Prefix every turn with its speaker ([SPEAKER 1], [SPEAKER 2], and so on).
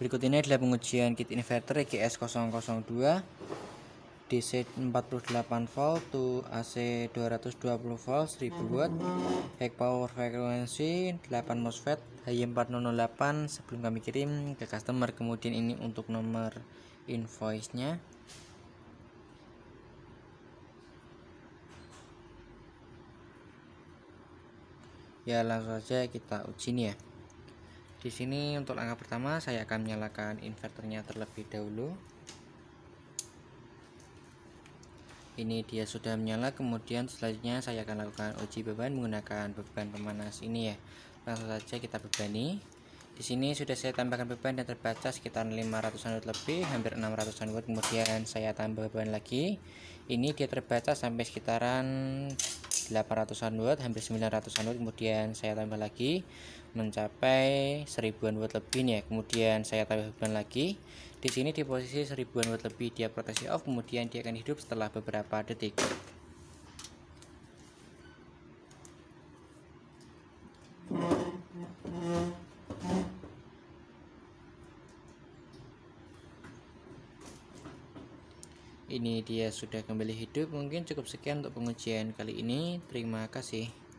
[SPEAKER 1] Berikut ini adalah pengujian kit inverter GS002 DC 48 volt to AC 220 volt 1000 watt back power frequency 8 MOSFET HY4008 sebelum kami kirim ke customer kemudian ini untuk nomor invoice nya ya langsung saja kita uji nih ya di sini untuk langkah pertama saya akan menyalakan inverternya terlebih dahulu. Ini dia sudah menyala, kemudian selanjutnya saya akan lakukan uji beban menggunakan beban pemanas ini ya. Langsung saja kita bebani. Di sini sudah saya tambahkan beban dan terbaca sekitar 500 watt lebih, hampir 600 watt. Kemudian saya tambah beban lagi. Ini dia terbaca sampai sekitaran 800-an watt hampir 900-an watt kemudian saya tambah lagi mencapai 1000-an watt lebih nih ya kemudian saya tambahkan lagi di sini di posisi 1000-an watt lebih dia proteksi off kemudian dia akan hidup setelah beberapa detik ini dia sudah kembali hidup mungkin cukup sekian untuk pengujian kali ini terima kasih